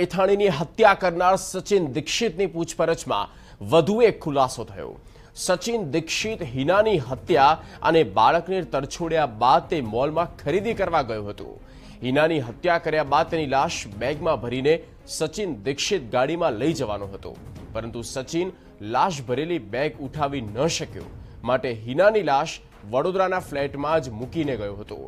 પેથાણીની હત્યા કરનાર સચિન દીક્ષિતની પૂછપરછમાં વધુ એક ખુલાસો થયો સચિન દીક્ષિત હિનાની હત્યા અને બાળકને તરછોડ્યા બાદ તે મોલમાં ખરીદી કરવા ગયો હતો હિનાની હત્યા કર્યા બાદ તેની લાશ બેગમાં ભરીને સચિન દીક્ષિત ગાડીમાં લઈ જવાનો હતો પરંતુ સચિન લાશ ભરેલી બેગ ઉઠાવી ન શક્યો માટે હિનાની લાશ વડોદરાના ફ્લેટમાં જ મૂકીને ગયો હતો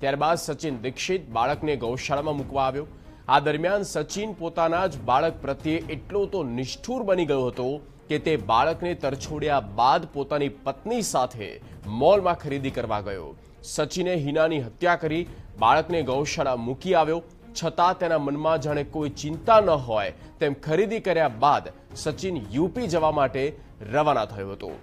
ત્યારબાદ સચિન દીક્ષિત બાળકને ગૌશાળામાં મૂકવા આવ્યો આ દરમિયાન સચિન પોતાના જ બાળક પ્રત્યે એટલો તો નિષ્ઠુર બની ગયો હતો કે તે બાળકને તરછોડ્યા બાદ પોતાની પત્ની સાથે મોલમાં ખરીદી કરવા ગયો સચિને હિનાની હત્યા કરી બાળકને ગૌશાળા મૂકી આવ્યો છતાં તેના મનમાં જાણે કોઈ ચિંતા ન હોય તેમ ખરીદી કર્યા બાદ સચિન યુપી જવા માટે રવાના થયો હતો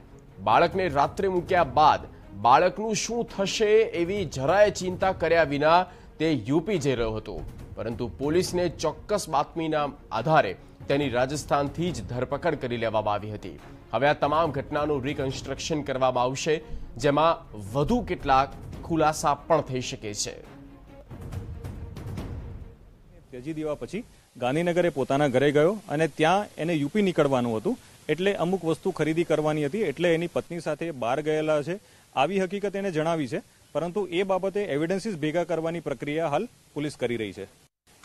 બાળકને રાત્રે મૂક્યા બાદ બાળકનું શું થશે એવી જરાય ચિંતા કર્યા વિના તે યુપી જઈ રહ્યો હતો પરંતુ પોલીસને ચોક્કસ બાતમીના આધારે તેની રાજસ્થાનથી જ ધરપકડ કરી લેવામાં આવી હતી હવે આ તમામ ઘટનાનું રિકન્સ્ટ્રક્શન કરવામાં આવશે જેમાં વધુ કેટલાક ખુલાસા પણ થઈ શકે છે ત્યજી દેવા પછી ગાંધીનગરે પોતાના ઘરે ગયો અને ત્યાં એને યુપી નીકળવાનું હતું એટલે અમુક વસ્તુ ખરીદી કરવાની હતી એટલે એની પત્ની સાથે બહાર ગયેલા છે આવી હકીકત એને જણાવી છે પરંતુ એ બાબતે એવિડન્સીસ ભેગા કરવાની પ્રક્રિયા હાલ પોલીસ કરી રહી છે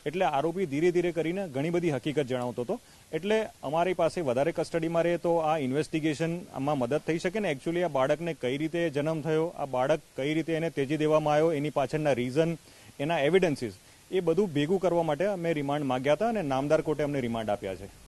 એટલે આરોપી ધીરે ધીરે કરીને ઘણી બધી હકીકત જણાવતો હતો એટલે અમારી પાસે વધારે કસ્ટડીમાં રહે તો આ ઇન્વેસ્ટિગેશનમાં મદદ થઈ શકે ને એકચ્યુઅલી આ બાળકને કઈ રીતે જન્મ થયો આ બાળક કઈ રીતે એને તેજી દેવામાં આવ્યો એની પાછળના રીઝન એના એવિડન્સીસ એ બધું ભેગું કરવા માટે અમે રિમાન્ડ માગ્યા હતા અને નામદાર કોર્ટે અમને રિમાન્ડ આપ્યા છે